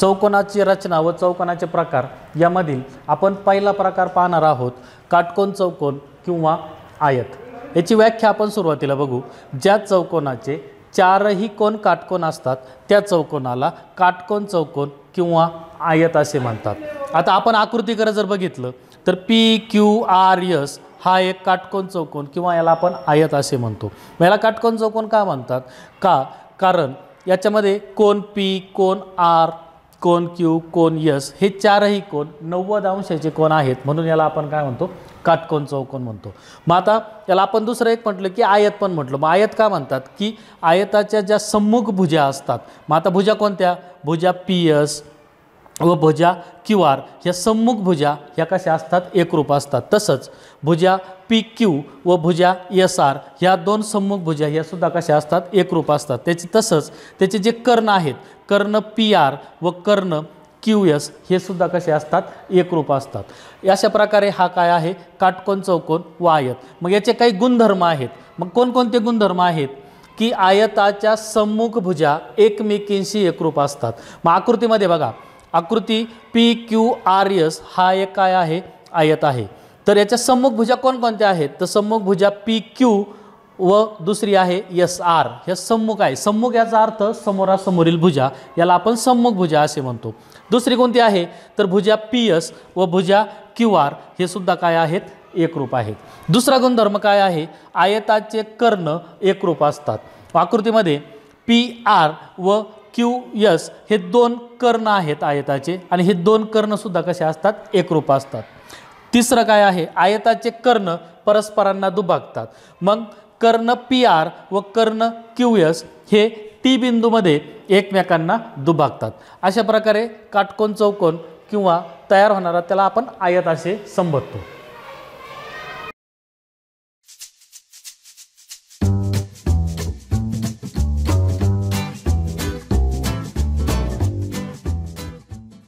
चौकोनाची रचना व चौकोनाचे प्रकार यामधील आपण पहिला प्रकार पाहणार आहोत काटकोन चौकोन किंवा आयत याची व्याख्या आपण सुरुवातीला बघू ज्या चौकोनाचे चारही कोण काटकोन असतात त्या चौकोनाला काटकोन चौकोन किंवा आयत असे म्हणतात आता आपण आकृतीकडे जर बघितलं तर पी क्यू आर यस हा एक काटकोन चौकोन किंवा याला आपण आयत असे म्हणतो याला काटकोन चौकोन का म्हणतात का कारण याच्यामध्ये कोण पी कोण आर कोण क्यू कोण यस हे चारही कोण नव्वद अंशाचे कोण आहेत म्हणून याला आपण काय म्हणतो काटकोण चौकोन म्हणतो मग आता याला आपण दुसरं एक म्हटलं की आयत पण म्हटलं मग आयत का म्हणतात की आयताच्या ज्या सम्मुख भुजा असतात मग आता भुजा कोणत्या भुजा पी एस व भुजा किवार ह्या सम्मुख भुजा ह्या कशा असतात एकरूप असतात तसंच भुजा पी क्यू व भुजा एस आर ह्या दोन सम्मुख भुजा ह्या सुद्धा कशा असतात एकरूप असतात त्याचे तसंच त्याचे जे कर्ण आहेत कर्ण पी आर व कर्ण क्यू एस हे सुद्धा कसे असतात एकरूप असतात अशा प्रकारे हा काय आहे काटकोन चौकोन व आयत मग याचे काही गुणधर्म आहेत मग कोणकोणते गुणधर्म आहेत की आयताच्या सम्मुख भुजा एकमेकींशी एकरूप असतात मग आकृतीमध्ये बघा आकृती पी क्यू आर यस हा एक काय आहे आयत आहे तर याच्या सम्मुख भुजा कोणकोणत्या आहेत तर सम्मुख भुजा पी क्यू व दुसरी आहे यस आर हे सम्मुख आहे सम्मुख याचा अर्थ समोरासमोरील भुजा याला आपण सम्मुख भुजा असे म्हणतो दुसरी कोणती आहे तर भुजा पी एस व भुजा क्यू आर हे सुद्धा काय आहेत एकरूप आहेत दुसरा गुणधर्म काय आहे आयताचे कर्ण एकरूप असतात आकृतीमध्ये पी आर व क्यू यस हे दोन कर्ण आहेत आयताचे आणि हे दोन कर्णसुद्धा कसे असतात एकरूप असतात तिसरं काय आहे आयताचे कर्ण परस्परांना दुभागतात मग कर्ण पी आर व कर्ण क्यू एस हे टी बिंदूमध्ये एकमेकांना दुभागतात अशा प्रकारे काटकोन चौकोन किंवा तयार होणारा त्याला आपण आयत असे संबोधतो